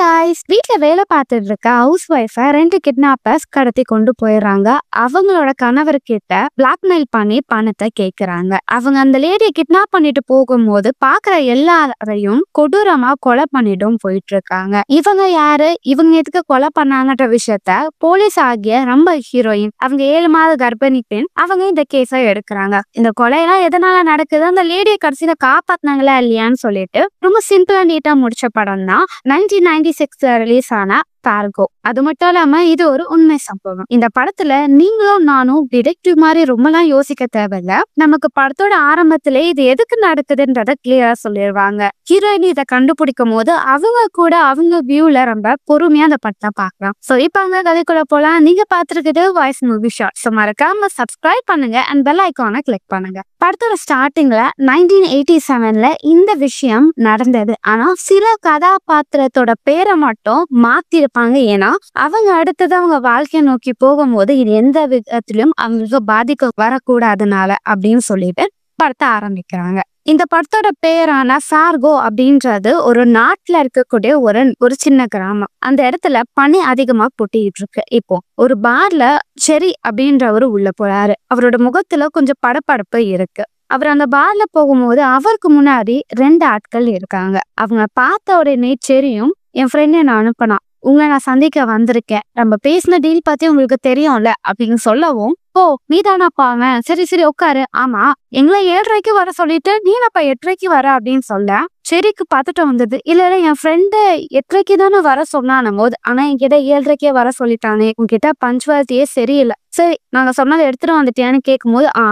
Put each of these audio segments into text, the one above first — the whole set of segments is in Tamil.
காய்ஸ் வீட்டில் வேலை பார்த்துட்டு இருக்க ஹவுஸ் ஒய்ஃப ரெண்டு கிட்னாப்பர்ஸ் கடத்தி கொண்டு போயிடுறாங்க அவங்களோட கணவர் கிட்ட பிளாக்மெயில் பண்ணி பணத்தை கேக்குறாங்க அவங்க அந்த லேடியை கிட்னாப் பண்ணிட்டு போகும்போது பாக்குற எல்லாரையும் கொடூரமா கொலை பண்ணிட்டும் போயிட்டு இருக்காங்க இவங்க யாரு இவங்க எதுக்கு கொலை பண்ணாங்கன்ற விஷயத்த போலீஸ் ஆகிய ரொம்ப ஹீரோயின் அவங்க ஏழு மாத கர்ப்பிணி பெண் அவங்க இந்த கேஸ எடுக்கிறாங்க இந்த கொலையெல்லாம் எதனால நடக்குது அந்த லேடியை கடைசியில காப்பாத்தினாங்களா இல்லையான்னு சொல்லிட்டு ரொம்ப சிம்பிளா நீட்டா முடிச்ச படம் தான் நைன்டீன் நைன்டி ബേബി സിക്സ് റിലീസാണ് கார்கோ அது மட்டும் இல்லாம இது ஒரு உண்மை சம்பவம் இந்த படத்துல நீங்களும் நானும் டிடெக்டிவ் மாதிரி ரொம்பலாம் யோசிக்க தேவையில்ல நமக்கு படத்தோட ஆரம்பத்திலே இது எதுக்கு நடக்குதுன்றத கிளியரா சொல்லிடுவாங்க ஹீரோயின் இதை கண்டுபிடிக்கும் போது அவங்க கூட அவங்க வியூல ரொம்ப பொறுமையா அந்த படத்தை பாக்கலாம் சோ இப்ப அந்த கதைக்குள்ள போலாம் நீங்க பாத்துருக்கிறது வாய்ஸ் மூவி ஷார்ட் சோ மறக்காம சப்ஸ்கிரைப் பண்ணுங்க அண்ட் பெல் ஐக்கான கிளிக் பண்ணுங்க படத்தோட ஸ்டார்டிங்ல நைன்டீன் எயிட்டி செவன்ல இந்த விஷயம் நடந்தது ஆனா சில கதாபாத்திரத்தோட பேரை மட்டும் மாத்திர இருப்பாங்க ஏன்னா அவங்க அடுத்தது அவங்க வாழ்க்கையை நோக்கி போகும்போது இது எந்த விதத்திலும் அவங்களுக்கு பாதிக்க வரக்கூடாதுனால அப்படின்னு சொல்லிட்டு படத்தை ஆரம்பிக்கிறாங்க இந்த படத்தோட பேரான சார்கோ அப்படின்றது ஒரு நாட்டுல இருக்கக்கூடிய ஒரு ஒரு சின்ன கிராமம் அந்த இடத்துல பனி அதிகமா பொட்டிட்டு இருக்கு இப்போ ஒரு பார்ல செரி அப்படின்றவரு உள்ள போறாரு அவரோட முகத்துல கொஞ்சம் படப்படப்பு இருக்கு அவர் அந்த பார்ல போகும்போது அவருக்கு முன்னாடி ரெண்டு ஆட்கள் இருக்காங்க அவங்க பார்த்த உடனே செரியும் என் ஃப்ரெண்டை நான் அனுப்பினா உங்களை நான் சந்திக்க வந்திருக்கேன் நம்ம பேசின டீல் பத்தி உங்களுக்கு தெரியும்ல அப்படின்னு சொல்லவும் ஓ நீ தானாப்பா அவன் சரி சரி உட்காரு ஆமா எங்களை ரூபாய்க்கு வர சொல்லிட்டு நீ எட்டு ரூபாய்க்கு வர அப்படின்னு சொல்ல செரிக்கு பார்த்துட்டு வந்தது இல்ல இல்ல என் ஃப்ரெண்டு எட்டரைக்கு தானே வர சொன்னான போது ஆனா என்கிட்ட ஏழரைக்கே வர சொல்லிட்டானே உங்ககிட்ட பஞ்சுவாலிட்டியே சரியில்லை சரி நாங்க சொன்னதை எடுத்துட்டு வந்துட்டியான்னு கேட்கும் போது ஆ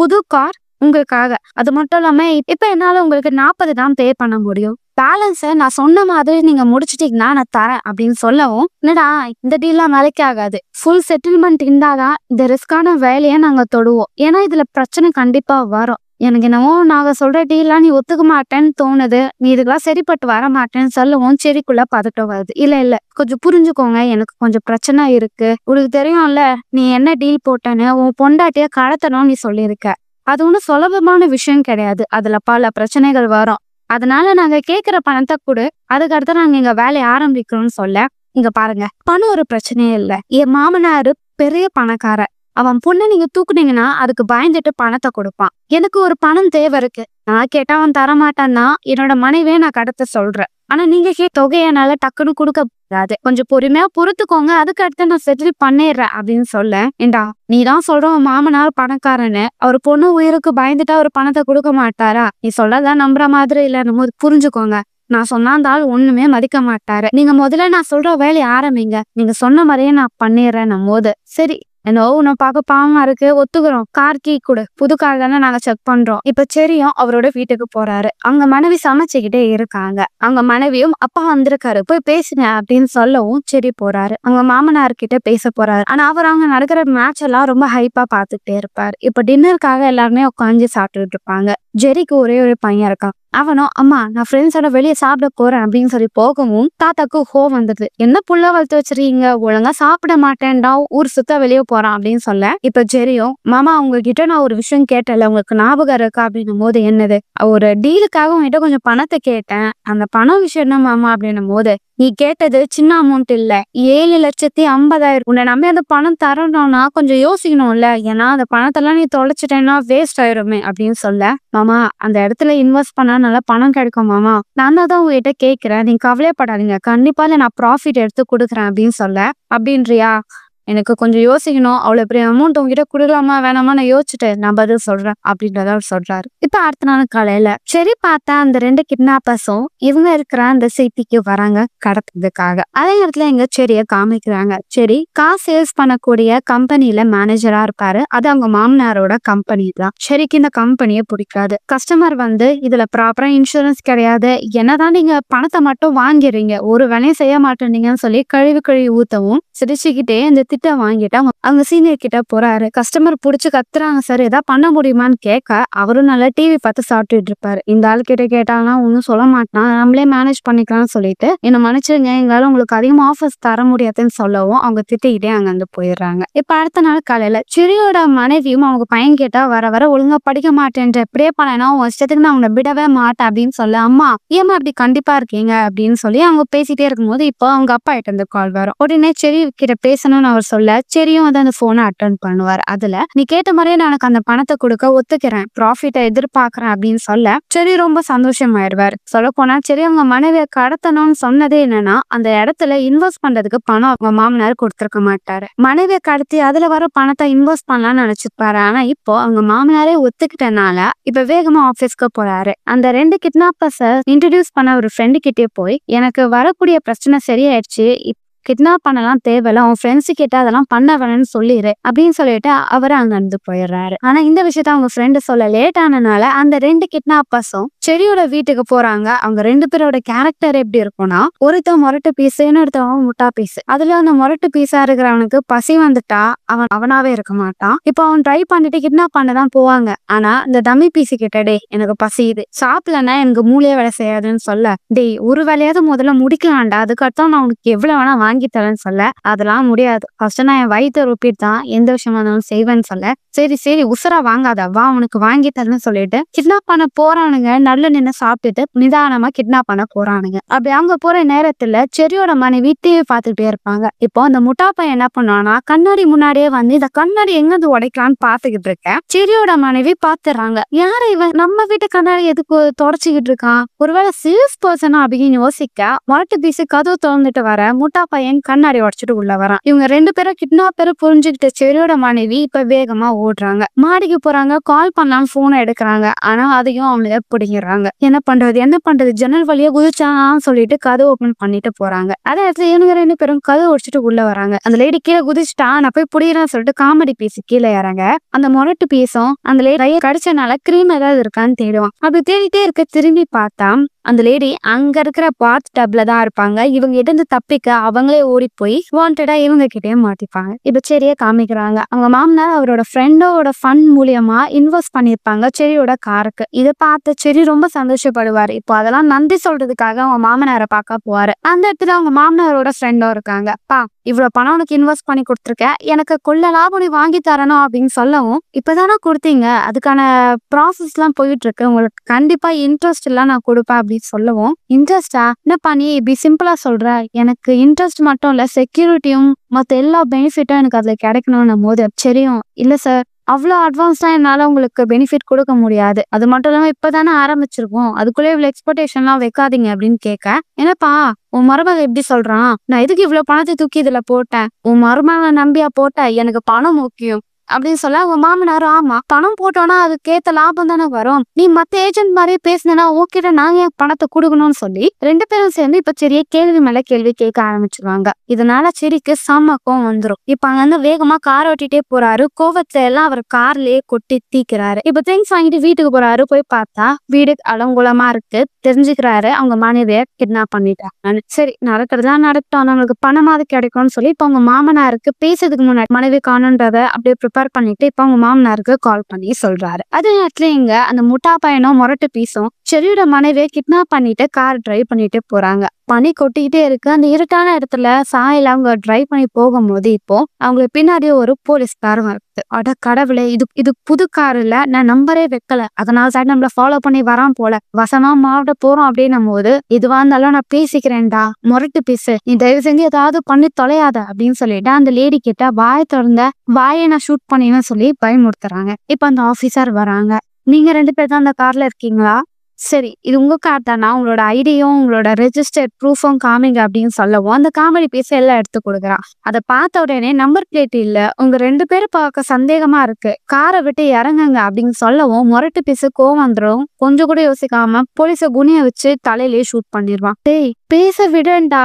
புது கார் உங்களுக்காக அது மட்டும் இல்லாம இப்ப என்னால உங்களுக்கு நாற்பது தான் பே பண்ண முடியும் பேலன்ஸை நான் சொன்ன மாதிரி நீங்க முடிச்சிட்டீங்கன்னா நான் தரேன் அப்படின்னு சொல்லவும் என்னடா இந்த டீல்லாம் வேலைக்கு ஆகாது ஃபுல் செட்டில்மெண்ட் இருந்தாதான் இந்த ரிஸ்கான வேலையை நாங்க தொடுவோம் ஏன்னா இதுல பிரச்சனை கண்டிப்பா வரும் எனக்கு என்னவோ நாங்கள் சொல்கிற டீலா நீ ஒத்துக்க மாட்டேன்னு தோணுது நீ இதுக்கெல்லாம் சரிப்பட்டு வர மாட்டேன்னு சொல்லவும் செடிக்குள்ள பதட்டம் வருது இல்லை இல்லை கொஞ்சம் புரிஞ்சுக்கோங்க எனக்கு கொஞ்சம் பிரச்சனை இருக்கு உனக்கு தெரியும்ல நீ என்ன டீல் போட்டேன்னு உன் பொண்டாட்டிய கடத்தணும்னு நீ சொல்லியிருக்க அது ஒன்றும் சுலபமான விஷயம் கிடையாது அதில் பல பிரச்சனைகள் வரும் அதனால நாங்க கேக்குற பணத்தை கொடு அதுக்கடுத்து நாங்க எங்க வேலையை ஆரம்பிக்கிறோம்னு சொல்ல இங்க பாருங்க பணம் ஒரு பிரச்சனையே இல்லை என் மாமனாரு பெரிய பணக்காரர் அவன் பொண்ணு நீங்க தூக்குனீங்கன்னா அதுக்கு பயந்துட்டு பணத்தை கொடுப்பான் எனக்கு ஒரு பணம் தேவை இருக்கு நான் கேட்டா அவன் தரமாட்டான்னா என்னோட மனைவியை நான் கடத்த சொல்றேன் ஆனா நீங்க கே தொகையனால டக்குன்னு கொடுக்க கூடாது கொஞ்சம் பொறுமையா பொறுத்துக்கோங்க அதுக்கு அடுத்து நான் செட்டில் பண்ணிடுறேன் அப்படின்னு சொல்ல ஏண்டா நீ தான் சொல்ற உன் மாமனார் பணக்காரனு அவர் பொண்ணு உயிருக்கு பயந்துட்டா அவர் பணத்தை கொடுக்க மாட்டாரா நீ சொல்றதான் நம்புற மாதிரி இல்ல நம்ம புரிஞ்சுக்கோங்க நான் சொன்னாந்தால் ஒண்ணுமே மதிக்க மாட்டாரு நீங்க முதல்ல நான் சொல்ற வேலையை ஆரம்பிங்க நீங்க சொன்ன மாதிரியே நான் பண்ணிடுறேன் போது சரி என்னோ உன்னை பார்க்க பாவமா இருக்கு ஒத்துக்கிறோம் கார் கீ கொடு புது கார் தானே நாங்க செக் பண்றோம் இப்ப செரியும் அவரோட வீட்டுக்கு போறாரு அங்க மனைவி சமைச்சுக்கிட்டே இருக்காங்க அங்க மனைவியும் அப்பா வந்திருக்காரு போய் பேசுங்க அப்படின்னு சொல்லவும் செரி போறாரு அங்க மாமனார் கிட்ட பேச போறாரு ஆனா அவர் அவங்க நடக்கிற மேட்ச் எல்லாம் ரொம்ப ஹைப்பா பாத்துக்கிட்டே இருப்பாரு இப்ப டின்னருக்காக எல்லாருமே உட்காந்து சாப்பிட்டுட்டு இருப்பாங்க ஜெரிக்கு ஒரே ஒரு பையன் இருக்கான் அவனோ அம்மா நான் ஃப்ரெண்ட்ஸோட வெளியே சாப்பிட போறேன் அப்படின்னு சொல்லி போகவும் தாத்தாக்கு ஹோ வந்துடுது என்ன புள்ள வளர்த்து வச்சிருக்கீங்க ஒழுங்கா சாப்பிட மாட்டேன்டா ஊர் சுத்த வெளியே போறான் அப்படின்னு சொல்ல இப்ப ஜெரியும் மாமா அவங்க கிட்ட நான் ஒரு விஷயம் கேட்டல உங்களுக்கு ஞாபகம் இருக்கா அப்படின்னும் போது என்னது ஒரு டீலுக்காக உங்ககிட்ட கொஞ்சம் பணத்தை கேட்டேன் அந்த பணம் விஷயம் என்ன மாமா அப்படின்னும் போது நீ கேட்டது சின்ன அமௌண்ட் இல்ல ஏழு லட்சத்தி ஐம்பதாயிரம் உன்னை நம்பி அந்த பணம் தரணும்னா கொஞ்சம் யோசிக்கணும்ல ஏன்னா அந்த பணத்தெல்லாம் நீ தொலைச்சிட்டேன்னா வேஸ்ட் ஆயிருமே அப்படின்னு சொல்ல மாமா அந்த இடத்துல இன்வெஸ்ட் பண்ணா நல்லா பணம் கிடைக்கும் மாமா நான் தான் உங்ககிட்ட கேட்கிறேன் நீங்க கவலையப்படாதீங்க கண்டிப்பா நான் ப்ராஃபிட் எடுத்து கொடுக்குறேன் அப்படின்னு சொல்ல அப்படின்றியா எனக்கு கொஞ்சம் யோசிக்கணும் அவ்வளோ பெரிய அமௌண்ட் உங்ககிட்ட கொடுக்கலாமா வேணாமா நான் யோசிச்சுட்டு நான் பதில் சொல்றேன் அப்படின்றத அவர் சொல்றாரு இப்ப அடுத்த நாள் காலையில சரி பார்த்தா அந்த ரெண்டு கிட்னாப்பர்ஸும் இவங்க இருக்கிற அந்த சிட்டிக்கு வராங்க கடத்துறதுக்காக அதே நேரத்துல எங்க செரிய காமிக்கிறாங்க சரி கார் சேல்ஸ் பண்ணக்கூடிய கம்பெனில மேனேஜரா இருப்பாரு அது அவங்க மாமனாரோட கம்பெனி தான் சரிக்கு இந்த கம்பெனிய பிடிக்காது கஸ்டமர் வந்து இதுல ப்ராப்பரா இன்சூரன்ஸ் கிடையாது என்னதான் நீங்க பணத்தை மட்டும் வாங்கிறீங்க ஒரு வேலையும் செய்ய மாட்டேன்னீங்கன்னு சொல்லி கழிவு கழிவு ஊத்தவும் சிரிச்சுக்கிட்டே இந்த திட்ட வாங்கிட்டு அவங்க அவங்க சீனியர் கிட்ட போறாரு கஸ்டமர் பிடிச்சி கத்துறாங்க சார் ஏதாவது பண்ண முடியுமான்னு கேட்க அவரும் நல்லா டிவி பார்த்து சாப்பிட்டுட்டு இருப்பாரு இந்த ஆள் கிட்ட கேட்டாங்கன்னா ஒன்றும் சொல்ல மாட்டான் நம்மளே மேனேஜ் பண்ணிக்கலாம்னு சொல்லிட்டு என்ன மன்னிச்சிருங்க எங்களால உங்களுக்கு அதிகமாக ஆஃபர்ஸ் தர முடியாதுன்னு சொல்லவும் அவங்க திட்டிக்கிட்டே வந்து போயிடுறாங்க இப்போ அடுத்த நாள் காலையில சிறியோட மனைவியும் அவங்க பையன் கேட்டா வர வர ஒழுங்கா படிக்க மாட்டேன்ற எப்படியே பண்ணேன்னா உன் இஷ்டத்துக்கு நான் அவங்க விடவே மாட்டேன் அப்படின்னு சொல்ல அம்மா ஏமா அப்படி கண்டிப்பா இருக்கீங்க அப்படின்னு சொல்லி அவங்க பேசிட்டே இருக்கும்போது இப்போ அவங்க அப்பா கிட்ட இருந்து கால் வரும் உடனே செடி கிட்ட பேசணும்னு அவர் சொல்ல சரியும் வந்து அந்த போனை அட்டன் பண்ணுவார் அதுல நீ கேட்ட மாதிரியே நான் எனக்கு அந்த பணத்தை கொடுக்க ஒத்துக்கிறேன் ப்ராஃபிட்டை எதிர்பார்க்கறேன் அப்படின்னு சொல்ல சரி ரொம்ப ஆயிடுவார் சொல்ல போனா சரி அவங்க மனைவியை கடத்தணும்னு சொன்னதே என்னன்னா அந்த இடத்துல இன்வெஸ்ட் பண்றதுக்கு பணம் அவங்க மாமனார் கொடுத்துருக்க மாட்டாரு மனைவியை கடத்தி அதுல வர பணத்தை இன்வெஸ்ட் பண்ணலாம்னு நினைச்சிருப்பாரு ஆனா இப்போ அவங்க மாமனாரே ஒத்துக்கிட்டனால இப்ப வேகமா ஆபீஸ்க்கு போறாரு அந்த ரெண்டு கிட்னாப்பர்ஸ் இன்ட்ரடியூஸ் பண்ண ஒரு ஃப்ரெண்டு கிட்டே போய் எனக்கு வரக்கூடிய பிரச்சனை சரியாயிடுச்சு கிட்னாப் பண்ணலாம் தேவையில்ல அவன் ஃப்ரெண்ட்ஸ் கிட்ட அதெல்லாம் பண்ண வேணும்னு சொல்லிடு அப்படின்னு சொல்லிட்டு அவர் அங்க இருந்து போயிடுறாரு ஆனா இந்த விஷயத்த அவங்க ஃப்ரெண்டு சொல்ல லேட் ஆனனால அந்த ரெண்டு கிட்னாப்பர்ஸும் செடியோட வீட்டுக்கு போறாங்க அவங்க ரெண்டு பேரோட கேரக்டர் எப்படி இருக்கும்னா ஒருத்தன் முரட்டு பீஸ் இன்னொருத்தவன் முட்டா பீஸ் அதுல அந்த முரட்டு பீஸா இருக்கிறவனுக்கு பசி வந்துட்டா அவன் அவனாவே இருக்க மாட்டான் இப்போ அவன் ட்ரை பண்ணிட்டு கிட்னாப் பண்ணதான் போவாங்க ஆனா இந்த தம்மி பீசு கிட்ட டே எனக்கு பசியுது சாப்பிடலன்னா எனக்கு மூளையே வேலை செய்யாதுன்னு சொல்ல டேய் ஒரு வேலையாவது முதல்ல முடிக்கலாம்டா அதுக்கடுத்தம் நான் உனக்கு எவ்வளவு வேணா வாங்கி தரேன்னு சொல்ல அதெல்லாம் முடியாது ஃபர்ஸ்ட் நான் என் வயிற்று ஒப்பிட்டு தான் எந்த விஷயமா இருந்தாலும் செய்வேன்னு சொல்ல சரி சரி உசரா வாங்காத வா உனக்கு வாங்கி தரேன்னு சொல்லிட்டு கிட்னாப் பண்ண போறவனுங்க நல்ல நின்று சாப்பிட்டுட்டு நிதானமா கிட்னாப் பண்ண போறானுங்க அப்படி அவங்க போற நேரத்துல செரியோட மனைவி டிவி பார்த்துட்டே இருப்பாங்க இப்போ அந்த முட்டா என்ன பண்ணுவானா கண்ணாடி முன்னாடியே வந்து இந்த கண்ணாடி எங்கது உடைக்கலான்னு பாத்துக்கிட்டு இருக்கேன் செரியோட மனைவி பாத்துறாங்க யார இவன் நம்ம வீட்டு கண்ணாடி எதுக்கு தொடச்சுக்கிட்டு இருக்கான் ஒருவேளை சீரியஸ் பர்சனா அப்படின்னு யோசிக்க மரட்டு பீசு கதவு திறந்துட்டு வர முட்டா என் கண்ணாடி உடைச்சிட்டு உள்ள வரான் இவங்க ரெண்டு பேரும் கிட்னாப் பேரும் புரிஞ்சுக்கிட்ட செரியோட மனைவி இப்ப வேகமா ஓடுறாங்க மாடிக்கு போறாங்க கால் பண்ணலாம் போனை எடுக்கிறாங்க ஆனா அதையும் அவங்களுக்கு பிடிங்க பண்ணிடுறாங்க என்ன பண்றது என்ன பண்றது ஜன்னல் வழியா குதிச்சான் சொல்லிட்டு கதவு ஓபன் பண்ணிட்டு போறாங்க அதே இடத்துல இவங்க ரெண்டு பேரும் கதவு ஒடிச்சிட்டு உள்ள வராங்க அந்த லேடி கீழே குதிச்சுட்டா நான் போய் புடிக்கிறேன்னு சொல்லிட்டு காமெடி பீஸ் கீழே இறங்க அந்த முரட்டு பீஸும் அந்த லேடி கடிச்சனால கிரீம் ஏதாவது இருக்கான்னு தேடுவான் அப்படி தேடிட்டே இருக்க திரும்பி பார்த்தா அந்த லேடி அங்க இருக்கிற பாத் டப்ல தான் இருப்பாங்க இவங்க இருந்து தப்பிக்க அவங்களே ஓடி போய் வாண்டடா இவங்க கிட்டே மாட்டிப்பாங்க இப்ப செடியை காமிக்கிறாங்க அவங்க மாமனார் அவரோட ஃப்ரெண்டோட ஃபண்ட் மூலியமா இன்வெஸ்ட் பண்ணியிருப்பாங்க செடியோட காருக்கு இதை பார்த்து செரி ரொம்ப சந்தோஷப்படுவாரு இப்போ அதெல்லாம் நன்றி சொல்றதுக்காக அவங்க மாமனாரை பார்க்க போவாரு அந்த இடத்துல அவங்க மாமனாரோட ஃப்ரெண்டும் இருக்காங்க பா இவ்வளோ பணம் உனக்கு இன்வெஸ்ட் பண்ணி கொடுத்துருக்கேன் எனக்கு கொள்ள லாபம் நீ வாங்கி தரணும் அப்படின்னு சொல்லவும் இப்போதானே கொடுத்தீங்க அதுக்கான ப்ராசஸ்லாம் போயிட்டு இருக்கு உங்களுக்கு கண்டிப்பாக இன்ட்ரெஸ்ட் எல்லாம் நான் கொடுப்பேன் அப்படின்னு சொல்லவும் இன்ட்ரெஸ்டா என்னப்பா நீ இப்படி சிம்பிளாக சொல்கிற எனக்கு இன்ட்ரெஸ்ட் மட்டும் இல்லை செக்யூரிட்டியும் மற்ற எல்லா பெனிஃபிட்டும் எனக்கு அதில் கிடைக்கணும்னும் போது சரியும் இல்லை சார் அவ்வளோ அட்வான்ஸ்டா என்னால் உங்களுக்கு பெனிஃபிட் கொடுக்க முடியாது அது மட்டும் இல்லாமல் இப்போ தானே ஆரம்பிச்சிருக்கோம் அதுக்குள்ளே இவ்வளோ எக்ஸ்பெக்டேஷன்லாம் வைக்காதீங்க அப்படின்னு கேட்க என்னப்பா உன் மருமக எப்படி சொல்றான் நான் எதுக்கு இவ்வளவு பணத்தை தூக்கி இதுல போட்டேன் உன் மருமக நம்பியா போட்ட எனக்கு பணம் முக்கியம் அப்படின்னு சொல்ல உங்க மாமனாரு ஆமா பணம் போட்டோம்னா ஏத்த லாபம் தானே வரும் நீ மத்த ஏஜென்ட் மாதிரி பேசினா ஓகே நாங்க என் பணத்தை கொடுக்கணும்னு சொல்லி ரெண்டு பேரும் சேர்ந்து இப்ப சரிய கேள்வி மேல கேள்வி கேட்க ஆரம்பிச்சிருவாங்க இதனால சரிக்கு செம்ம வந்துடும் இப்ப அங்க வந்து வேகமா கார் ஓட்டிட்டே போறாரு கோவத்துல எல்லாம் அவர் கார்லயே கொட்டி தீக்கிறாரு இப்ப திங்ஸ் வாங்கிட்டு வீட்டுக்கு போறாரு போய் பார்த்தா வீடு அலங்குலமா இருக்கு தெரிஞ்சுக்கிறாரு அவங்க மனைவிய கிட்னாப் பண்ணிட்டாங்க சரி நடக்கிறதா நடக்கட்டும் நம்மளுக்கு பணமாவது கிடைக்கும்னு சொல்லி இப்ப அவங்க மாமனாருக்கு பேசுறதுக்கு முன்னாடி மனைவி காணுன்றத அப்படியே ப்ரிப்பேர் ரெஃபர் பண்ணிட்டு இப்போ அவங்க மாமனாருக்கு கால் பண்ணி சொல்றாரு அதே நேரத்துல இங்க அந்த முட்டா பையனும் முரட்டு பீஸும் செரியோட மனைவியை கிட்னாப் பண்ணிட்டு கார் டிரைவ் பண்ணிட்டு போறாங்க பனி கொட்டிக்கிட்டே இருக்கு அந்த இருட்டான இடத்துல சாயில அவங்க டிரைவ் பண்ணி போகும்போது இப்போ அவங்களுக்கு பின்னாடி ஒரு போலீஸ் கார் வருது அட கடவுளே இது இது புது கார் இல்ல நான் நம்பரே வைக்கல அதனால சார் நம்மள ஃபாலோ பண்ணி வரான் போல வசமா மாவட்ட போறோம் அப்படின்னும் போது இதுவா இருந்தாலும் நான் பேசிக்கிறேன்டா முரட்டு பேசு நீ தயவு செஞ்சு ஏதாவது பண்ணி தொலையாத அப்படின்னு சொல்லிட்டு அந்த லேடி கிட்ட வாயை திறந்த வாயை நான் ஷூட் பண்ணினு சொல்லி பயமுறுத்துறாங்க இப்ப அந்த ஆபீசர் வராங்க நீங்க ரெண்டு பேர் தான் அந்த கார்ல இருக்கீங்களா சரி இது உங்க கார் தானா உங்களோட ஐடியும் உங்களோட ரெஜிஸ்டர் ப்ரூஃபும் காமிங்க அப்படின்னு சொல்லவும் அந்த காமெடி பீஸ் எல்லாம் எடுத்து கொடுக்குறான் அதை பார்த்த உடனே நம்பர் பிளேட் இல்ல உங்க ரெண்டு பேரும் பார்க்க சந்தேகமா இருக்கு காரை விட்டு இறங்குங்க அப்படின்னு சொல்லவும் முரட்டு பீஸு கோவம் வந்துடும் கொஞ்சம் கூட யோசிக்காம போலீஸ குணிய வச்சு தலையிலேயே ஷூட் பண்ணிடுவான் டேய் பேச விடண்டா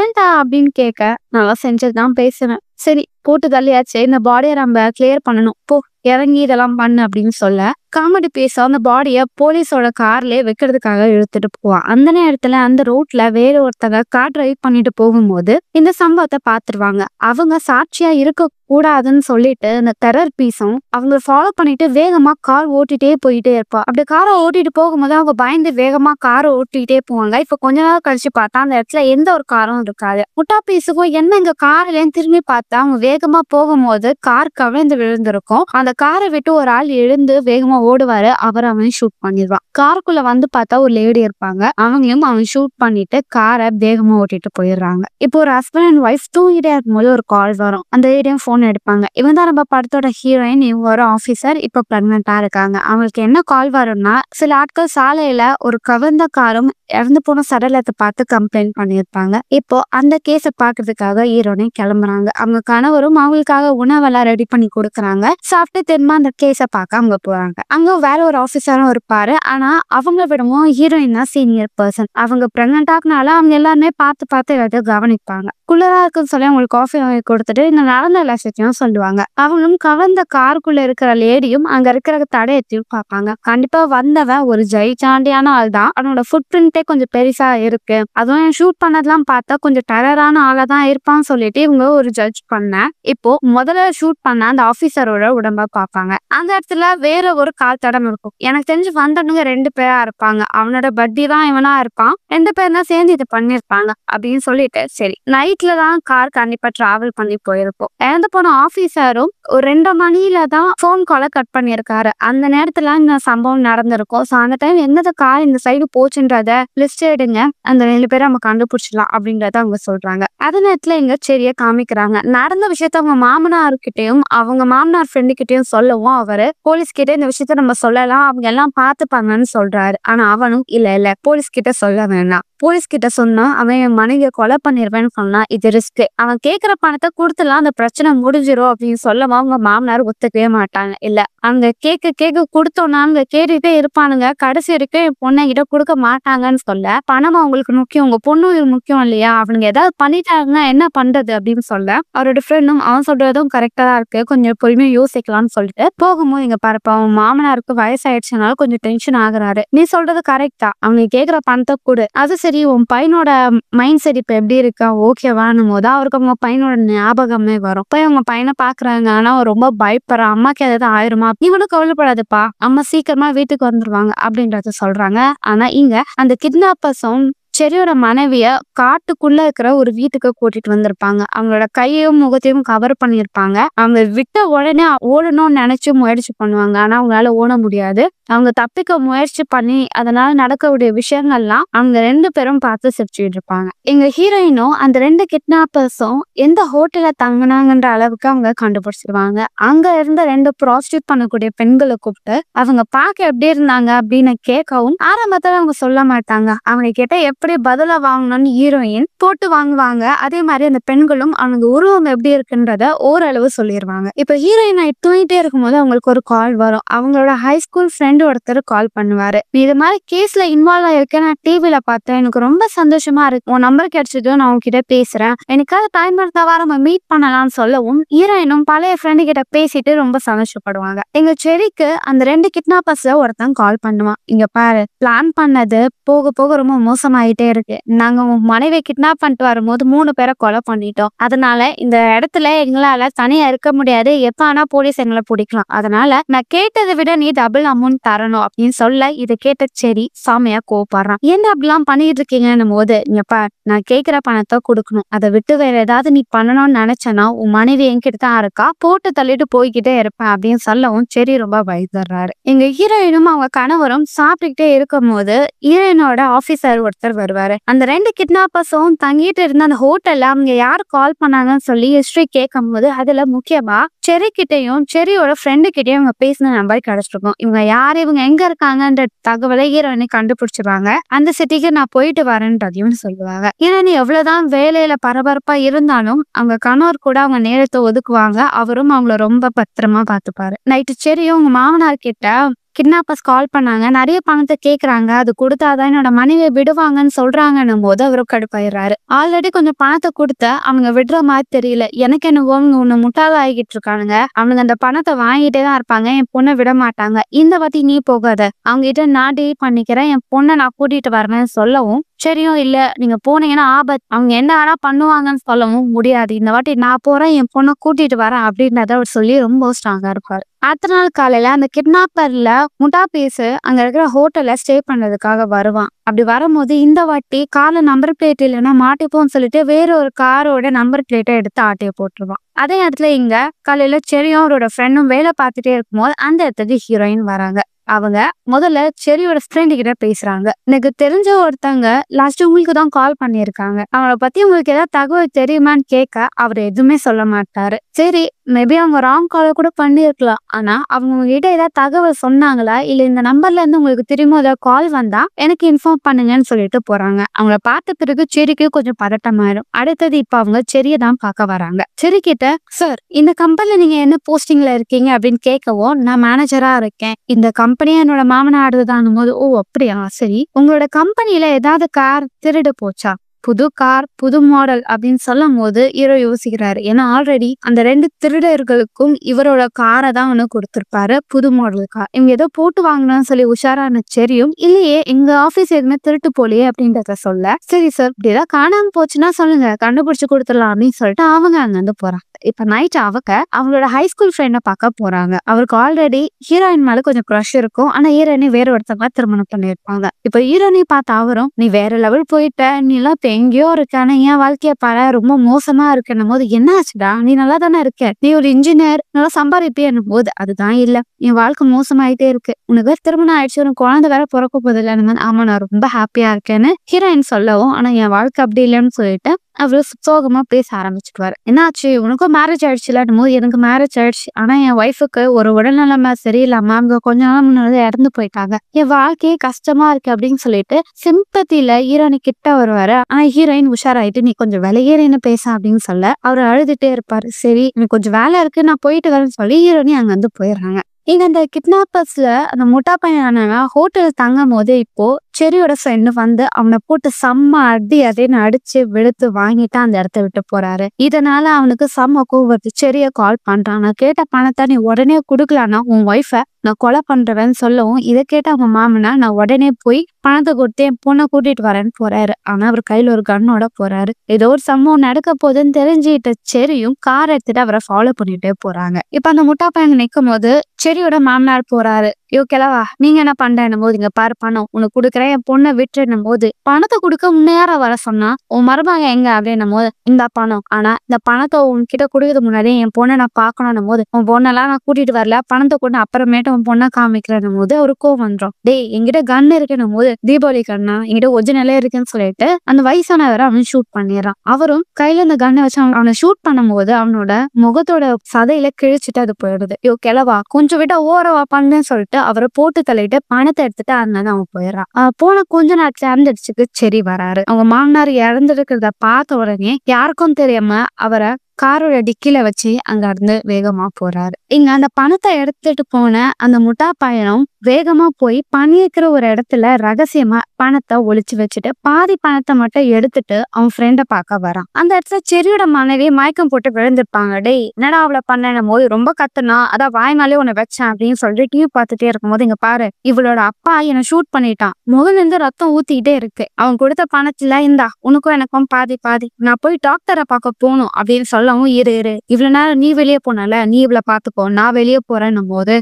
ஏன்டா அப்படின்னு கேட்க நல்லா செஞ்சதுதான் பேசுவேன் சரி போட்டு தள்ளியாச்சு இந்த பாடியை நம்ம கிளியர் பண்ணணும் போ இறங்கி இதெல்லாம் பண்ணு அப்படின்னு சொல்ல காமெடி பீஸ் அந்த பாடியை போலீஸோட கார்லயே வைக்கிறதுக்காக இழுத்துட்டு போவான் அந்த நேரத்துல அந்த ரோட்ல வேற ஒருத்தங்க கார் டிரைவ் பண்ணிட்டு போகும்போது இந்த சம்பவத்தை பாத்துருவாங்க அவங்க சாட்சியா இருக்க கூடாதுன்னு சொல்லிட்டு அந்த டெரர் பீஸும் அவங்க ஃபாலோ பண்ணிட்டு வேகமா கார் ஓட்டிட்டே போயிட்டே இருப்பா அப்படி காரை ஓட்டிட்டு போகும்போது அவங்க பயந்து வேகமா காரை ஓட்டிட்டே போவாங்க இப்ப கொஞ்ச நாள் கழிச்சு பார்த்தா அந்த இடத்துல எந்த ஒரு காரும் இருக்காது முட்டா பீஸுக்கும் என்ன இங்க கார்லன்னு திரும்பி பார்த்தா அவங்க வேகமா போகும்போது கார் கவிழ்ந்து விழுந்திருக்கும் அந்த காரை விட்டு ஒரு ஆள் எழுந்து வேகமா ஓடுவாரு அவர் அவனையும் ஷூட் பண்ணிடுவான் காருக்குள்ள வந்து பார்த்தா ஒரு லேடி இருப்பாங்க அவங்களையும் அவன் ஷூட் பண்ணிட்டு காரை வேகமா ஓட்டிட்டு போயிடுறாங்க இப்போ ஒரு ஹஸ்பண்ட் அண்ட் ஒய்ஃப் தூங்கிட்டே இருக்கும்போது ஒரு கால் வரும் அந்த லேடியும் ஃபோன் எடுப்பாங்க இவன் தான் நம்ம படத்தோட ஹீரோயின் இவங்க ஒரு ஆஃபீஸர் இப்போ பிரெக்னெண்டா இருக்காங்க அவங்களுக்கு என்ன கால் வரும்னா சில ஆட்கள் சாலையில ஒரு கவர்ந்த காரும் இறந்து போன சடலத்தை பார்த்து கம்ப்ளைண்ட் பண்ணியிருப்பாங்க இப்போ அந்த கேஸ பாக்குறதுக்காக ஹீரோனையும் கிளம்புறாங்க அவங்க கணவரும் அவங்களுக்காக உணவெல்லாம் ரெடி பண்ணி கொடுக்குறாங்க சாப்பிட்டு திரும்ப அந்த கேஸ பார்க்க அவங்க போறாங்க அங்கே வேற ஒரு ஆஃபீஸரும் இருப்பார் ஆனால் அவங்க விடவும் ஹீரோயின் தான் சீனியர் பர்சன் அவங்க ப்ரெக்னென்ட் ஆகினால அவங்க எல்லாருமே பார்த்து பார்த்து எல்லாத்தையும் கவனிப்பாங்க குளிரா இருக்குன்னு சொல்லி அவங்களுக்கு காஃபி வாங்கி கொடுத்துட்டு இந்த நடந்த எல்லா சொல்லுவாங்க அவங்களும் கவர்ந்த காருக்குள்ள இருக்கிற லேடியும் அங்க இருக்கிற தடயத்தையும் பார்ப்பாங்க கண்டிப்பா வந்தவன் ஒரு சாண்டியான ஆள் தான் அவனோட ஃபுட் பிரிண்டே கொஞ்சம் பெருசா இருக்கு அதுவும் ஷூட் பண்ணதெல்லாம் பார்த்தா கொஞ்சம் டெரரான ஆளா தான் இருப்பான்னு சொல்லிட்டு இவங்க ஒரு ஜட்ஜ் பண்ண இப்போ முதல்ல ஷூட் பண்ண அந்த ஆபீசரோட உடம்ப பார்ப்பாங்க அந்த இடத்துல வேற ஒரு கால் தடம் இருக்கும் எனக்கு தெரிஞ்சு வந்தவங்க ரெண்டு பேரா இருப்பாங்க அவனோட பட்டி தான் இவனா இருப்பான் ரெண்டு பேர் தான் சேர்ந்து இதை பண்ணிருப்பாங்க அப்படின்னு சொல்லிட்டு சரி நைட் பைக்ல தான் கார் கண்டிப்பா டிராவல் பண்ணி போயிருப்போம் இறந்து போன ஆபீசரும் ஒரு ரெண்டு மணில தான் போன் கால கட் பண்ணியிருக்காரு அந்த நேரத்துல இந்த சம்பவம் நடந்திருக்கும் ஸோ அந்த டைம் எந்தது கார் இந்த சைடு போச்சுன்றத லிஸ்ட் எடுங்க அந்த ரெண்டு பேரும் நம்ம கண்டுபிடிச்சிடலாம் அப்படின்றத அவங்க சொல்றாங்க அது நேரத்துல எங்க சரிய காமிக்கிறாங்க நடந்த விஷயத்த அவங்க மாமனார் கிட்டையும் அவங்க மாமனார் ஃப்ரெண்டு கிட்டயும் சொல்லவும் அவரு போலீஸ் கிட்ட இந்த விஷயத்த நம்ம சொல்லலாம் அவங்க எல்லாம் பாத்துப்பாங்கன்னு சொல்றாரு ஆனா அவனும் இல்ல இல்ல போலீஸ் கிட்ட சொல்ல வேணாம் போலீஸ் கிட்ட சொன்னா அவன் என் மனைவியை கொலை பண்ணிருவேன்னு சொன்னா இது ரிஸ்க் அவன் கேட்கிற பணத்தை கொடுத்துலாம் அந்த பிரச்சனை முடிஞ்சிரும் அப்படின்னு சொல்லவும் அவங்க மாமனார் ஒத்துக்கவே மாட்டாங்க இல்ல அங்க கேட்க கேட்க கொடுத்தோன்னா அங்க கேட்டுட்டே இருப்பானுங்க கடைசி வரைக்கும் என் பொண்ணை கிட்ட கொடுக்க மாட்டாங்கன்னு சொல்ல பணம் அவங்களுக்கு முக்கியம் உங்க பொண்ணு முக்கியம் இல்லையா அவனுங்க ஏதாவது பண்ணிட்டாங்கன்னா என்ன பண்றது அப்படின்னு சொல்ல அவரோட ஃப்ரெண்டும் அவன் சொல்றதும் கரெக்டா தான் இருக்கு கொஞ்சம் பொறுமையா யோசிக்கலாம்னு சொல்லிட்டு போகும்போது இங்க பாருப்ப அவன் மாமனாருக்கு வயசாயிடுச்சுனால கொஞ்சம் டென்ஷன் ஆகுறாரு நீ சொல்றது கரெக்டா அவங்க கேக்குற பணத்தை கொடு அது சரி உன் பையனோட மைண்ட் செட் இப்போ எப்படி இருக்கா ஓகேவான்னு போது அவருக்கு அவங்க பையனோட ஞாபகமே வரும் போய் அவங்க பையனை பாக்குறாங்க ஆனா அவன் ரொம்ப பயப்படுற அம்மாக்கு ஏதாவது ஆயிருமா இவனும் கவலைப்படாதுப்பா அம்மா சீக்கிரமா வீட்டுக்கு வந்துருவாங்க அப்படின்றத சொல்றாங்க ஆனா இங்க அந்த கிட்னாப்பர்ஸும் செரியோட மனைவிய காட்டுக்குள்ள இருக்கிற ஒரு வீட்டுக்கு கூட்டிட்டு வந்திருப்பாங்க அவங்களோட கையையும் முகத்தையும் கவர் பண்ணியிருப்பாங்க அவங்க விட்ட உடனே ஓடணும்னு நினைச்சு முயற்சி பண்ணுவாங்க ஆனா அவங்களால ஓட முடியாது அவங்க தப்பிக்க முயற்சி பண்ணி அதனால நடக்கக்கூடிய விஷயங்கள்லாம் அவங்க ரெண்டு பேரும் பார்த்து சிரிச்சுட்டு இருப்பாங்க எங்க ஹீரோயினும் அந்த ரெண்டு கிட்னாப்பர்ஸும் எந்த ஹோட்டல தங்கினாங்கன்ற அளவுக்கு அவங்க கண்டுபிடிச்சிருவாங்க அங்க இருந்த ரெண்டு ப்ராஸ்டியூட் பண்ணக்கூடிய பெண்களை கூப்பிட்டு அவங்க பார்க்க எப்படி இருந்தாங்க அப்படின்னு கேட்கவும் ஆரம்பத்துல அவங்க சொல்ல மாட்டாங்க அவங்க கிட்ட எப்படி பதில வாங்கணும்னு ஹீரோயின் போட்டு வாங்குவாங்க அதே மாதிரி அந்த பெண்களும் அவங்க உருவம் எப்படி இருக்குன்றத ஓரளவு சொல்லிடுவாங்க இப்ப ஹீரோயினை தூங்கிட்டே இருக்கும்போது அவங்களுக்கு ஒரு கால் வரும் அவங்களோட ஹை ஸ்கூல் ஃப்ரெண்ட் ஃப்ரெண்டு ஒருத்தர் கால் பண்ணுவாரு நீ இது மாதிரி கேஸ்ல இன்வால்வ் ஆயிருக்க நான் டிவில பார்த்தேன் எனக்கு ரொம்ப சந்தோஷமா இருக்கு உன் நம்பர் கிடைச்சதும் நான் உன்கிட்ட பேசுறேன் எனக்காக டைம் இருந்தா வர நம்ம மீட் பண்ணலாம்னு சொல்லவும் ஹீரோயினும் பழைய ஃப்ரெண்டு கிட்ட பேசிட்டு ரொம்ப சந்தோஷப்படுவாங்க எங்க செடிக்கு அந்த ரெண்டு கிட்னாப்பர்ஸ் ஒருத்தன் கால் பண்ணுவான் இங்க பாரு பிளான் பண்ணது போக போக ரொம்ப மோசமாயிட்டே இருக்கு நாங்க உன் மனைவி கிட்னாப் பண்ணிட்டு வரும்போது மூணு பேரை கொலை பண்ணிட்டோம் அதனால இந்த இடத்துல எங்களால தனியா இருக்க முடியாது எப்ப ஆனா போலீஸ் எங்களை பிடிக்கலாம் அதனால நான் கேட்டதை விட நீ டபுள் அமௌண்ட் தரணும் அப்படின்னு சொல்ல இதை கேட்ட சரி சாமியா கோவப்படுறான் என்ன அப்படிலாம் பண்ணிட்டு இருக்கீங்கன்னும் போது எப்பா நான் கேட்கிற பணத்தை கொடுக்கணும் அதை விட்டு வேற ஏதாவது நீ பண்ணணும்னு நினைச்சனா உன் மனைவி என்கிட்ட தான் இருக்கா போட்டு தள்ளிட்டு போய்கிட்டே இருப்பேன் அப்படின்னு சொல்லவும் சரி ரொம்ப பயந்துடுறாரு எங்க ஹீரோயினும் அவங்க கணவரும் சாப்பிட்டுக்கிட்டே இருக்கும் போது ஹீரோயினோட ஆபீசர் ஒருத்தர் வருவாரு அந்த ரெண்டு கிட்னாப்பர்ஸும் தங்கிட்டு இருந்த அந்த ஹோட்டல்ல அவங்க யார் கால் பண்ணாங்கன்னு சொல்லி ஹிஸ்டரி கேட்கும் போது அதுல முக்கியமா செரி கிட்டையும் செரியோட ஃப்ரெண்டு கிட்டையும் இவங்க பேசின நம்பர் கிடைச்சிருக்கோம் இவங்க யார் இவங்க எங்க இருக்காங்கன்ற தகவலை ஹீரோயினை கண்டுபிடிச்சிருவாங்க அந்த சிட்டிக்கு நான் போயிட்டு வரேன்றதையும் சொல்லுவாங்க ஹீரோயின் எவ்வளவுதான் வேலையில பரபரப்பா இருந்தாலும் அவங்க கணவர் கூட அவங்க நேரத்தை ஒதுக்குவாங்க அவரும் அவங்கள ரொம்ப பத்திரமா பார்த்துப்பாரு நைட்டு செரியும் உங்க மாமனார் கிட்ட கிட்னாப்பர்ஸ் கால் பண்ணாங்க நிறைய பணத்தை கேட்குறாங்க அது கொடுத்தாதான் என்னோட மனைவியை விடுவாங்கன்னு சொல்றாங்கன்னும் போது அவரு கடுப்பாயிடுறாரு ஆல்ரெடி கொஞ்சம் பணத்தை கொடுத்த அவங்க விடுற மாதிரி தெரியல எனக்கு என்ன அவங்க ஒன்று முட்டாள ஆகிட்டு இருக்கானுங்க அவனுங்க அந்த பணத்தை வாங்கிட்டே தான் இருப்பாங்க என் பொண்ணை விட மாட்டாங்க இந்த வாட்டி நீ போகாத அவங்க கிட்ட நான் டீல் பண்ணிக்கிறேன் என் பொண்ணை நான் கூட்டிட்டு வரேன்னு சொல்லவும் சரியும் இல்ல நீங்க போனீங்கன்னா ஆபத் அவங்க என்ன ஆனா பண்ணுவாங்கன்னு சொல்லவும் முடியாது இந்த வாட்டி நான் போறேன் என் பொண்ணை கூட்டிட்டு வரேன் அப்படின்றத அவர் சொல்லி ரொம்ப ஸ்ட்ராங்கா இருப்பாரு அடுத்த நாள் காலையில அந்த கிட்னாப்பர்ல முட்டா பேசு அங்க இருக்கிற ஹோட்டல்ல ஸ்டே பண்றதுக்காக வருவான் அப்படி வரும்போது இந்த வாட்டி கால நம்பர் பிளேட் இல்லைன்னா மாட்டிப்போம்னு சொல்லிட்டு வேற ஒரு காரோட நம்பர் பிளேட்டை எடுத்து ஆட்டைய போட்டுருவான் அதே இடத்துல இங்க காலையில செரியும் அவரோட ஃப்ரெண்டும் வேலை பார்த்துட்டே இருக்கும்போது அந்த இடத்துக்கு ஹீரோயின் வராங்க அவங்க முதல்ல செரியோட ஃப்ரெண்டு கிட்ட பேசுறாங்க எனக்கு தெரிஞ்ச ஒருத்தவங்க லாஸ்ட் உங்களுக்கு தான் கால் பண்ணியிருக்காங்க அவங்கள பத்தி உங்களுக்கு ஏதாவது தகவல் தெரியுமான்னு கேட்க அவர் எதுவுமே சொல்ல மாட்டாரு சரி மேபி அவங்க ராங் காலை கூட பண்ணியிருக்கலாம் ஆனா அவங்க கிட்ட ஏதாவது தகவல் சொன்னாங்களா இல்ல இந்த நம்பர்ல இருந்து உங்களுக்கு திரும்ப ஏதாவது கால் வந்தா எனக்கு இன்ஃபார்ம் பண்ணுங்கன்னு சொல்லிட்டு போறாங்க அவங்கள பார்த்த பிறகு செரிக்கு கொஞ்சம் பதட்டமாயிரும் அடுத்தது இப்ப அவங்க செரியை தான் பார்க்க வராங்க செரி கிட்ட சார் இந்த கம்பெனில நீங்க என்ன போஸ்டிங்ல இருக்கீங்க அப்படின்னு கேட்கவும் நான் மேனேஜரா இருக்கேன் இந்த கம்பெனியா என்னோட மாமனாடுதானும் போது ஓ அப்படியா சரி உங்களோட கம்பெனில ஏதாவது கார் திருடு போச்சா புது கார் புது மாடல் அப்படின்னு சொல்லும் போது ஹீரோ யோசிக்கிறாரு ஏன்னா ஆல்ரெடி அந்த ரெண்டு திருடர்களுக்கும் இவரோட காரை தான் ஒன்று கொடுத்துருப்பாரு புது மாடல் கார் இவங்க ஏதோ போட்டு வாங்கணும்னு சொல்லி உஷாரான தெரியும் இல்லையே எங்க ஆபீஸ் எதுவுமே திருட்டு போலியே அப்படின்றத சொல்ல சரி சார் இப்படிதான் காணாம போச்சுன்னா சொல்லுங்க கண்டுபிடிச்சு கொடுத்துடலாம் அப்படின்னு சொல்லிட்டு அவங்க அங்க வந்து போறாங்க இப்ப நைட் அவங்க அவங்களோட ஹை ஸ்கூல் ஃப்ரெண்டை பார்க்க போறாங்க அவருக்கு ஆல்ரெடி ஹீரோயின் மேல கொஞ்சம் க்ரஷ் இருக்கும் ஆனா ஹீரோயினை வேற ஒருத்தவங்க திருமணம் பண்ணியிருப்பாங்க இப்ப ஹீரோயினை பார்த்த அவரும் நீ வேற லெவல் போயிட்ட நீ எல்லாம் எங்கேயோ இருக்கான என் வாழ்க்கைய பல ரொம்ப மோசமா இருக்குன்னும் போது என்ன ஆச்சுடா நீ நல்லா தானே இருக்க நீ ஒரு இன்ஜினியர் நல்லா சம்பாதிப்பியன்னும் போது அதுதான் இல்ல என் வாழ்க்கை மோசமாயிட்டே இருக்கு உனக்கு திருமணம் ஆயிடுச்சு உனக்கு குழந்தை வேற பிறக்க போதில்லைன்னு ஆமா நான் ரொம்ப ஹாப்பியா இருக்கேன்னு ஹீரோயின் சொல்லவும் ஆனா என் வாழ்க்கை அப்படி இல்லைன்னு சொல்லிட்டு அவர் சுத்தோகமா பேச ஆரம்பிச்சுட்டுவாரு என்னாச்சு உனக்கும் மேரேஜ் ஆயிடுச்சுலாட்டும் போது எனக்கு மேரேஜ் ஆயிடுச்சு ஆனா என் ஒய்ஃபுக்கு ஒரு உடல்நலமா சரியில்லாம அவங்க கொஞ்ச நாள் முன்னாடி இறந்து போயிட்டாங்க என் வாழ்க்கையே கஷ்டமா இருக்கு அப்படின்னு சொல்லிட்டு சிம்பத்தில ஹீரோனி கிட்ட வருவாரு ஆனா ஹீரோயின் உஷாராயிட்டு நீ கொஞ்சம் வெளியேறின்னு பேச அப்படின்னு சொல்ல அவர் அழுதுட்டே இருப்பாரு சரி எனக்கு கொஞ்சம் வேலை இருக்கு நான் போயிட்டு வரேன்னு சொல்லி ஹீரோனி அங்க வந்து போயிடுறாங்க இங்க அந்த கிட்னாப்பர்ஸ்ல அந்த முட்டா பையனானவன் ஹோட்டல் தங்கும் போது இப்போ செரியோட ஃப்ரெண்டு வந்து அவனை போட்டு செம்ம அடி அடின்னு அடிச்சு விழுத்து வாங்கிட்டு அந்த இடத்த விட்டு போறாரு இதனால அவனுக்கு செம்ம கூவுறது செரிய கால் பண்றான் நான் கேட்ட பணத்தை நீ உடனே குடுக்கலான்னா உன் ஒய்ஃபை நான் கொலை பண்றவன்னு சொல்லவும் இதை கேட்ட அவங்க மாமனா நான் உடனே போய் பணத்தை கொடுத்து என் பொண்ணை கூட்டிட்டு வரேன்னு போறாரு ஆனா அவர் கையில ஒரு கண்ணோட போறாரு ஏதோ ஒரு சம்பவம் நடக்க போகுதுன்னு தெரிஞ்சுக்கிட்ட செரியும் கார் எடுத்துட்டு அவரை ஃபாலோ பண்ணிட்டே போறாங்க இப்ப அந்த முட்டா பையன் நிற்கும் போது செரியோட மாமனார் போறாரு ஐயோ கிளவா நீங்க என்ன பண்றேன் போது இங்க பாரு பணம் உனக்கு கொடுக்குறேன் என் பொண்ணை விட்டுடும் போது பணத்தை கொடுக்க முன்னேற வர சொன்னா உன் மருமகன் எங்க அப்படின்னும் போது இந்த பணம் ஆனா இந்த பணத்தை உன்கிட்ட கொடுக்கறதுக்கு முன்னாடி என் பொண்ணை நான் பாக்கணும் போது உன் பொண்ணெல்லாம் நான் கூட்டிட்டு வரல பணத்தை கொண்டு அப்புறமேட்டு உன் பொண்ணை காமிக்கிறேன் போது ஒரு கோவம் வந்துடும் டேய் எங்கிட்ட கன் இருக்குன்னு போது தீபாவளி கண்ணா எங்கிட்ட ஒஜினலே இருக்குன்னு சொல்லிட்டு அந்த வயசானவரை அவன் ஷூட் பண்ணிடுறான் அவரும் கையில அந்த கண்ணை வச்சு அவனை ஷூட் பண்ணும்போது அவனோட முகத்தோட சதையில கிழிச்சிட்டு அது போயிடுது யோ கிளவா கொஞ்சம் விட்டா ஓரவா பண்ணுன்னு சொல்லிட்டு அவரை போட்டு தள்ளிட்டு பணத்தை எடுத்துட்டு அண்ணன் அவன் போயிடுறான் போன கொஞ்ச நாள் சார்ந்தடிச்சுக்கு சரி வராரு அவங்க மாமனார் இறந்துருக்கிறத பார்த்த உடனே யாருக்கும் தெரியாம அவரை காரோட டிக்கில வச்சு அங்க இருந்து வேகமா போறாரு இங்க அந்த பணத்தை எடுத்துட்டு போன அந்த முட்டா பயணம் வேகமா போய் பண்ணியிருக்கிற ஒரு இடத்துல ரகசியமா பணத்தை ஒழிச்சு வச்சுட்டு பாதி பணத்தை மட்டும் எடுத்துட்டு அவன் ஃப்ரெண்டை பார்க்க வரான் அந்த இடத்துல செரியோட மனைவி மயக்கம் போட்டு விழுந்திருப்பாங்க டேய் என்னடா அவளை பண்ணணும் போது ரொம்ப கத்துனா அதான் வாய்னாலே உன்னை வச்சேன் அப்படின்னு சொல்லிட்டு டிவி பார்த்துட்டே இருக்கும்போது இங்க பாரு இவளோட அப்பா என்னை ஷூட் பண்ணிட்டான் முதல்ல இருந்து ரத்தம் ஊத்திக்கிட்டே இருக்கு அவன் கொடுத்த பணத்துல இந்தா உனக்கும் எனக்கும் பாதி பாதி நான் போய் டாக்டரை பார்க்க போகணும் அப்படின்னு சொல்லவும் இரு இரு இவ்வளவு நேரம் நீ வெளியே போனல நீ இவ்வளவு பாத்துக்கோ நான் வெளியே போறேன்னும் போது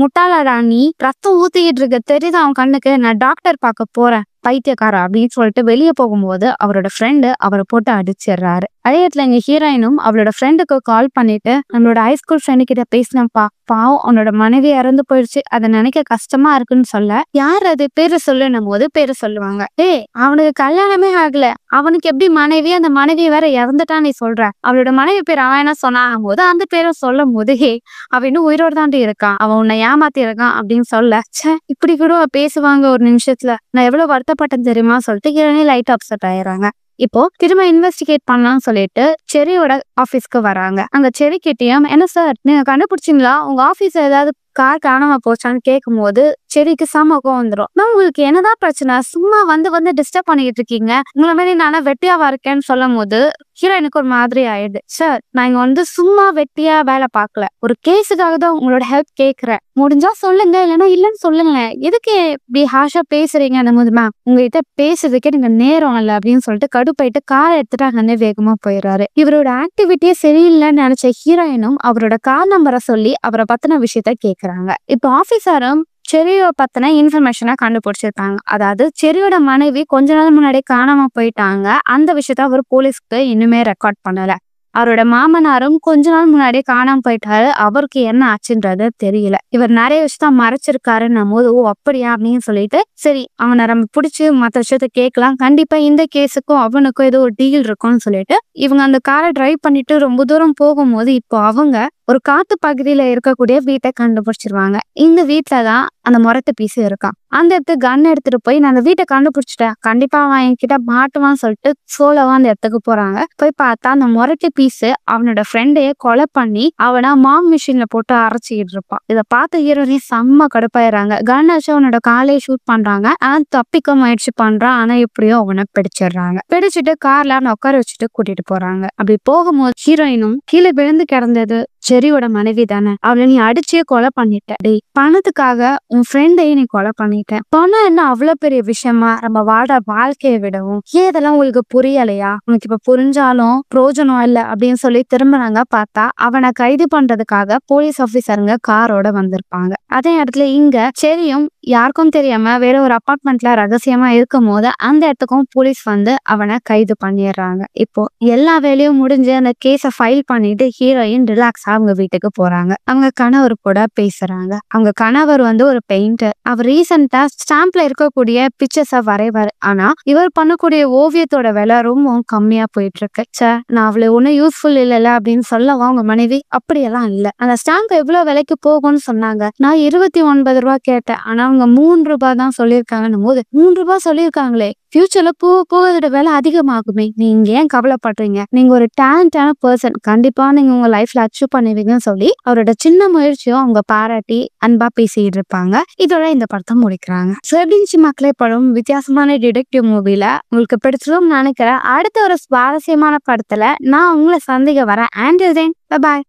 முட்டாளடா ராணி ரத்தம் ஊத்திக்கிட்டு இருக்க தெரியுது அவன் கண்ணுக்கு நான் டாக்டர் பார்க்க போறேன் பைத்தியக்காரா அப்படின்னு சொல்லிட்டு வெளியே போகும்போது அவரோட ஃப்ரெண்டு அவரை போட்டு அடிச்சிடுறாரு அழையத்துல எங்க ஹீரோயினும் அவளோட ஃப்ரெண்டுக்கு கால் பண்ணிட்டு நம்மளோட ஹைஸ்கூல் ஃப்ரெண்டு கிட்ட பேசினப்பா பாவம் அவனோட மனைவி இறந்து போயிடுச்சு அதை நினைக்க கஷ்டமா இருக்குன்னு சொல்ல யார் அது பேரை சொல்லணும் போது பேரை சொல்லுவாங்க ஏ அவனுக்கு கல்யாணமே ஆகல அவனுக்கு எப்படி மனைவி அந்த மனைவி வேற இறந்துட்டான் நீ சொல்ற அவளோட மனைவி பேர் அவனா சொன்னாகும் போது அந்த பேரை சொல்லும் போது ஹே அவன் இன்னும் உயிரோடு தாண்டி இருக்கான் அவன் உன்னை ஏமாத்தி இருக்கான் அப்படின்னு சொல்ல சே இப்படி கூட பேசுவாங்க ஒரு நிமிஷத்துல நான் எவ்வளவு வருத்தப்பட்டேன் தெரியுமா சொல்லிட்டு இளநீர் லைட் அப்செட் ஆயிடுறாங்க இப்போ திரும்ப இன்வெஸ்டிகேட் பண்ணலாம்னு சொல்லிட்டு செரியோட ஆஃபீஸ்க்கு வராங்க அங்க செரி கிட்டேயும் என்ன சார் நீங்க கண்டுபிடிச்சிங்களா உங்க ஆஃபீஸ் ஏதாவது கார் காணாம போச்சான்னு கேட்கும் போது செடிக்கு செம வந்துடும் நான் உங்களுக்கு என்னதான் பிரச்சனை சும்மா வந்து வந்து டிஸ்டர்ப் பண்ணிட்டு இருக்கீங்க உங்களை மாதிரி நானா வெட்டியாவா இருக்கேன்னு சொல்லும் போது ஹீரோ எனக்கு ஒரு மாதிரி ஆயிடுது சார் நான் இங்க வந்து சும்மா வெட்டியா வேலை பார்க்கல ஒரு கேஸுக்காக தான் உங்களோட ஹெல்ப் கேட்கறேன் முடிஞ்சா சொல்லுங்க இல்லைன்னா இல்லைன்னு சொல்லுங்க எதுக்கு இப்படி ஹாஷா பேசுறீங்க அந்த போது மேம் உங்ககிட்ட பேசுறதுக்கே நீங்க நேரம் இல்லை அப்படின்னு சொல்லிட்டு கடுப்பாயிட்டு காரை எடுத்துட்டு அங்கே வேகமா போயிடுறாரு இவரோட ஆக்டிவிட்டியே சரியில்லைன்னு நினைச்ச ஹீரோயினும் அவரோட கார் நம்பரை சொல்லி அவரை பத்தின விஷயத்த கேட்கறாங்க இப்போ ஆபீசரும் செரியை பத்தின இன்ஃபர்மேஷனை கண்டுபிடிச்சிருப்பாங்க அதாவது செரியோட மனைவி கொஞ்ச நாள் முன்னாடி காணாம போயிட்டாங்க அந்த விஷயத்த அவர் போலீஸ்க்கு இன்னுமே ரெக்கார்ட் பண்ணல அவரோட மாமனாரும் கொஞ்ச நாள் முன்னாடியே காணாம போயிட்டாரு அவருக்கு என்ன ஆச்சுன்றது தெரியல இவர் நிறைய விஷயத்த மறைச்சிருக்காருன்னும் போது ஓ அப்படியா அப்படின்னு சொல்லிட்டு சரி அவனை நம்ம பிடிச்சி மற்ற விஷயத்த கேட்கலாம் கண்டிப்பா இந்த கேஸுக்கும் அவனுக்கும் ஏதோ ஒரு டீல் இருக்கும்னு சொல்லிட்டு இவங்க அந்த காரை டிரைவ் பண்ணிட்டு ரொம்ப தூரம் போகும்போது இப்போ அவங்க ஒரு காத்து பகுதியில இருக்கக்கூடிய வீட்டை கண்டுபிடிச்சிருவாங்க இந்த வீட்டுலதான் தான் அந்த முரத்து பீசு இருக்கான் அந்த இடத்துக்கு கன் எடுத்துட்டு போய் நான் அந்த வீட்டை கண்டுபிடிச்சிட்டேன் கண்டிப்பா அவன் மாட்டுவான்னு சொல்லிட்டு சோலவா அந்த இடத்துக்கு போறாங்க போய் பார்த்தா அந்த முரட்டு பீஸ் அவனோட ஃப்ரெண்டைய கொலை பண்ணி அவனா மாம் மிஷின்ல போட்டு அரைச்சிக்கிட்டு இருப்பான் இதை பார்த்து ஹீரோனே செம்ம கடுப்பாயிடுறாங்க கன் வச்சு அவனோட காலையை ஷூட் பண்றாங்க ஆனா தப்பிக்க முயற்சி பண்றான் ஆனா எப்படியோ அவனை பிடிச்சிடுறாங்க பிடிச்சிட்டு கார்ல அவனை உட்கார வச்சுட்டு கூட்டிட்டு போறாங்க அப்படி போகும்போது ஹீரோயினும் கீழே விழுந்து கிடந்தது செரியோட மனைவி தானே அவளை நீ அடிச்சே கொலை பண்ணிட்ட டேய் பணத்துக்காக உன் ஃப்ரெண்டையும் நீ கொலை பண்ணிட்ட பணம் என்ன அவ்வளவு பெரிய விஷயமா நம்ம வாழ வாழ்க்கையை விடவும் ஏன் இதெல்லாம் உங்களுக்கு புரியலையா உனக்கு இப்ப புரிஞ்சாலும் பிரோஜனம் இல்ல அப்படின்னு சொல்லி திரும்பினாங்க பார்த்தா அவனை கைது பண்றதுக்காக போலீஸ் ஆபீசருங்க காரோட வந்திருப்பாங்க அதே இடத்துல இங்க செரியும் யாருக்கும் தெரியாம வேற ஒரு அபார்ட்மெண்ட்ல ரகசியமா இருக்கும் போது அந்த இடத்துக்கும் போலீஸ் வந்து அவனை கைது பண்ணிடுறாங்க இப்போ எல்லா வேலையும் முடிஞ்சு அந்த கேஸை ஃபைல் பண்ணிட்டு ஹீரோயின் ரிலாக்ஸ் அவங்க வீட்டுக்கு போறாங்க அவங்க கணவர் கூட பேசுறாங்க அவங்க கணவர் வந்து ஒரு பெயிண்டர் அவர் ரீசெண்டா ஸ்டாம்ப்ல இருக்கக்கூடிய பிக்சர்ஸ் வரைவாரு ஆனா இவர் பண்ணக்கூடிய ஓவியத்தோட விலை ரொம்ப கம்மியா போயிட்டு இருக்கு சே நான் அவ்வளவு ஒண்ணு யூஸ்ஃபுல் இல்லைல்ல அப்படின்னு சொல்லவா அவங்க மனைவி அப்படியெல்லாம் இல்ல அந்த ஸ்டாம்ப் எவ்வளவு விலைக்கு போகும்னு சொன்னாங்க நான் இருபத்தி ஒன்பது ரூபா கேட்டேன் ஆனா அவங்க மூணு ரூபாய் தான் சொல்லியிருக்காங்கன்னு போது மூணு ரூபாய் சொல்லியிருக்காங்களே ஃபியூச்சர்ல போக போக வேலை அதிகமாகுமே நீங்க ஏன் கவலைப்படுறீங்க நீங்க ஒரு டேலண்டான பர்சன் கண்டிப்பா நீங்க உங்க லைஃப்ல அச்சீவ் பண்ண பண்ணுவீங்கன்னு சொல்லி அவரோட சின்ன முயற்சியும் அவங்க பாராட்டி அன்பா பேசிட்டு இருப்பாங்க இதோட இந்த படத்தை முடிக்கிறாங்க ஸோ மக்களை மக்களே படம் வித்தியாசமான டிடெக்டிவ் மூவில உங்களுக்கு பிடிச்சிடும் நினைக்கிறேன் அடுத்த ஒரு சுவாரஸ்யமான படத்துல நான் உங்களை சந்திக்க வரேன் அண்ட் பாய்